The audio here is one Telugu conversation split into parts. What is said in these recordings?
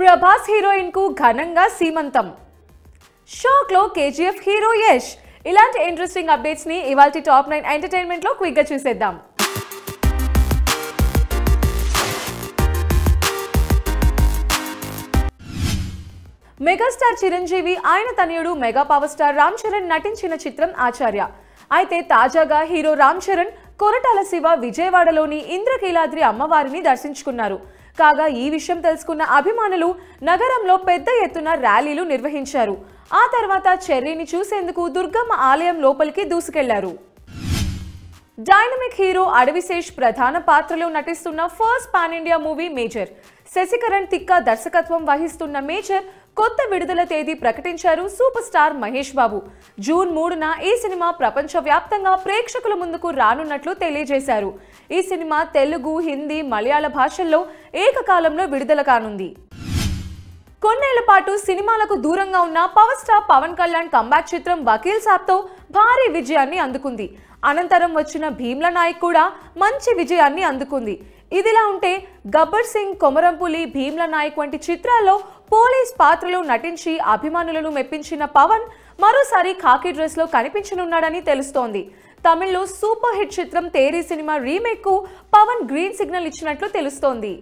ప్రభాస్ హీరోయిన్ కు ఘనంగా సీమంతం లో కేజీఎఫ్ హీరో యష్ ఇలాంటి ఇంట్రెస్టింగ్ అప్డేట్స్ని ఇవాళ టాప్ నైన్ క్విక్ గా చూసేద్దాం మెగాస్టార్ చిరంజీవి ఆయన తనయుడు mega power star Ram Charan నటించిన చిత్రం ఆచార్య అయితే తాజాగా హీరో రామ్ చరణ్ కొరటాల శివ విజయవాడలోని ఇంద్రకీలాద్రి అమ్మవారిని దర్శించుకున్నారు కాగా ఈ విషయం తెలుసుకున్న అభిమానులు నగరంలో పెద్ద ఎత్తున ర్యాలీలు నిర్వహించారు ఆ తర్వాత చెర్రీని చూసేందుకు దుర్గమ్మ ఆలయం లోపలికి దూసుకెళ్లారు డైనమిక్ హీరో అడవిశేష్ ప్రధాన పాత్రలో నటిస్తున్న first pan India movie Major Sashi Kiran Tikka దర్శకత్వం వహిస్తున్న మేజర్ కొత్త విడుదల తేదీ ప్రకటించారు super star Mahesh Babu June మూడున ఈ సినిమా ప్రపంచవ్యాప్తంగా ప్రేక్షకుల ముందుకు రానున్నట్లు తెలియజేశారు ఈ సినిమా తెలుగు హిందీ మలయాళ భాషల్లో ఏకకాలంలో విడుదల కానుంది కొన్నేళ్ల పాటు సినిమాలకు దూరంగా ఉన్న power star Pawan Kalyan comeback చిత్రం వకీల్ సాబ్తో భారీ విజయాన్ని అందుకుంది అనంతరం వచ్చిన భీమ్ల నాయక్ కూడా మంచి విజయాన్ని అందుకుంది ఇదిలా ఉంటే గబ్బర్ సింగ్ కొమరంపులి భీమ్ల నాయక్ వంటి చిత్రాల్లో పోలీస్ పాత్రలు నటించి అభిమానులను మెప్పించిన పవన్ మరోసారి ఖాకీ డ్రెస్లో కనిపించనున్నాడని తెలుస్తోంది తమిళ్లో సూపర్ హిట్ చిత్రం తేరీ సినిమా రీమేక్కు పవన్ గ్రీన్ సిగ్నల్ ఇచ్చినట్లు తెలుస్తోంది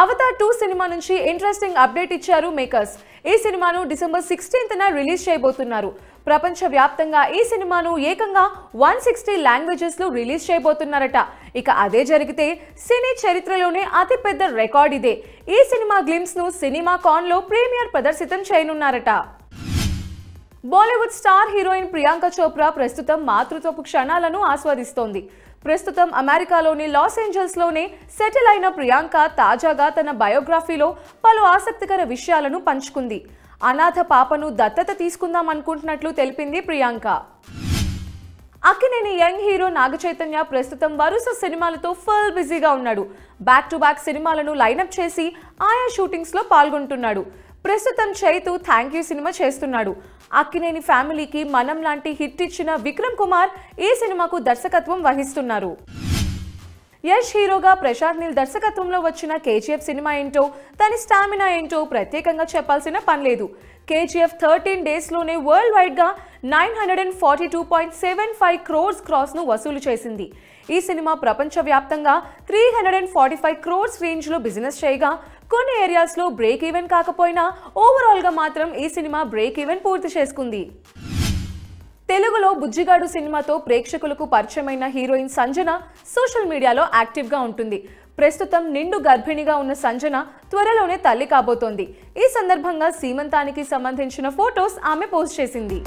అవతార్ టూ సినిమా నుంచి ఇంట్రెస్టింగ్ అప్డేట్ ఇచ్చారు మేకర్స్ ఈ సినిమాను డిసెంబర్ సిక్స్టీన్త్న రిలీజ్ చేయబోతున్నారు ప్రపంచవ్యాప్తంగా ఈ సినిమాను ఏకంగా వన్ సిక్స్టీ లాంగ్వేజెస్లో రిలీజ్ చేయబోతున్నారట ఇక అదే జరిగితే సినీ చరిత్రలోనే అతిపెద్ద రికార్డ్ ఇదే ఈ సినిమా గ్లిమ్స్ను సినిమా కాన్లో ప్రీమియర్ ప్రదర్శితం చేయనున్నారట Bollywood star heroine Priyanka Chopra ప్రస్తుతం మాతృత్వపు క్షణాలను ఆస్వాదిస్తోంది ప్రస్తుతం అమెరికాలోని లాస్ లోనే సెటిల్ అయిన ప్రియాంక తాజాగా తన బయోగ్రఫీలో పలు ఆసక్తికర విషయాలను పంచుకుంది అనాథ పాపను దత్తత తీసుకుందాం అనుకుంటున్నట్లు తెలిపింది ప్రియాంక అక్కినేని యంగ్ హీరో నాగచైతన్య ప్రస్తుతం వరుస సినిమాలతో ఫుల్ బిజీగా ఉన్నాడు బ్యాక్ టు బ్యాక్ సినిమాలను లైనప్ చేసి ఆయా షూటింగ్స్లో పాల్గొంటున్నాడు ప్రస్తుతం చైతు థ్యాంక్ యూ సినిమా చేస్తున్నాడు అక్కినేని ఫ్యామిలీకి మనం లాంటి హిట్ ఇచ్చిన విక్రమ్ కుమార్ ఈ సినిమాకు దర్శకత్వం వహిస్తున్నారు యష్ హీరోగా ప్రశాంత్ నీల్ దర్శకత్వంలో వచ్చిన కేజీఎఫ్ సినిమా ఏంటో తన స్టామినా ఏంటో ప్రత్యేకంగా చెప్పాల్సిన పనిలేదు కేజీఎఫ్ థర్టీన్ డేస్లోనే వరల్డ్ వైడ్గా nine hundred and forty two point seven five crores క్రాస్ను వసూలు చేసింది ఈ సినిమా ప్రపంచవ్యాప్తంగా three hundred and forty five crores రేంజ్లో బిజినెస్ చేయగా కొన్ని ఏరియాస్లో బ్రేక్ ఈవెన్ కాకపోయినా ఓవరాల్గా మాత్రం ఈ సినిమా బ్రేక్ ఈవెన్ పూర్తి చేసుకుంది తెలుగులో బుజ్జిగాడు సినిమాతో ప్రేక్షకులకు పరిచయమైన హీరోయిన్ సంజన సోషల్ మీడియాలో యాక్టివ్గా ఉంటుంది ప్రస్తుతం నిండు గర్భిణిగా ఉన్న సంజన త్వరలోనే తల్లి కాబోతోంది ఈ సందర్భంగా సీమంతానికి సంబంధించిన ఫొటోస్ ఆమె పోస్ట్ చేసింది